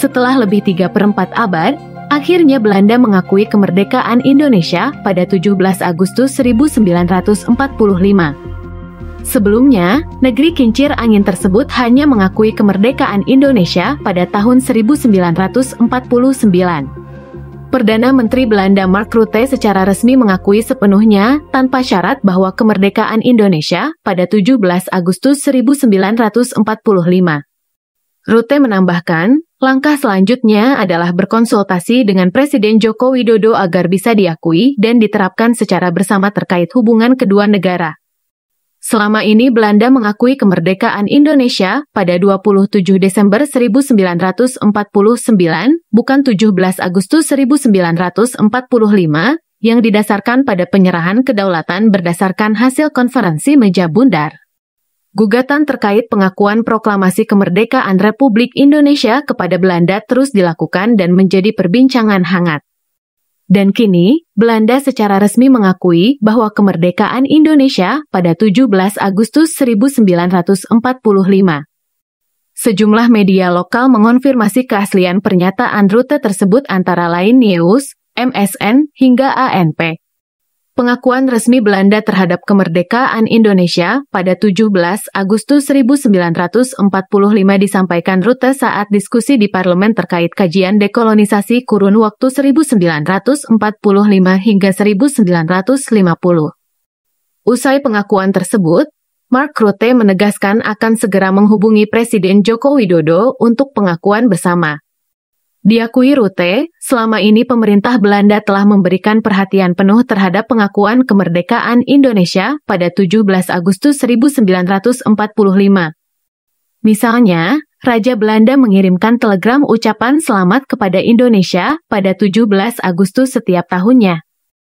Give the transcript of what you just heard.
Setelah lebih tiga perempat abad, akhirnya Belanda mengakui kemerdekaan Indonesia pada 17 Agustus 1945. Sebelumnya, negeri kincir angin tersebut hanya mengakui kemerdekaan Indonesia pada tahun 1949. Perdana Menteri Belanda Mark Rutte secara resmi mengakui sepenuhnya tanpa syarat bahwa kemerdekaan Indonesia pada 17 Agustus 1945. Rutte menambahkan, Langkah selanjutnya adalah berkonsultasi dengan Presiden Joko Widodo agar bisa diakui dan diterapkan secara bersama terkait hubungan kedua negara. Selama ini Belanda mengakui kemerdekaan Indonesia pada 27 Desember 1949, bukan 17 Agustus 1945, yang didasarkan pada penyerahan kedaulatan berdasarkan hasil konferensi meja bundar. Gugatan terkait pengakuan proklamasi kemerdekaan Republik Indonesia kepada Belanda terus dilakukan dan menjadi perbincangan hangat. Dan kini, Belanda secara resmi mengakui bahwa kemerdekaan Indonesia pada 17 Agustus 1945. Sejumlah media lokal mengonfirmasi keaslian pernyataan rute tersebut antara lain News, MSN, hingga ANP pengakuan resmi Belanda terhadap kemerdekaan Indonesia pada 17 Agustus 1945 disampaikan Rute saat diskusi di parlemen terkait kajian dekolonisasi kurun waktu 1945 hingga 1950. Usai pengakuan tersebut, Mark Rutte menegaskan akan segera menghubungi Presiden Joko Widodo untuk pengakuan bersama. Diakui Rute, selama ini pemerintah Belanda telah memberikan perhatian penuh terhadap pengakuan kemerdekaan Indonesia pada 17 Agustus 1945. Misalnya, Raja Belanda mengirimkan telegram ucapan selamat kepada Indonesia pada 17 Agustus setiap tahunnya.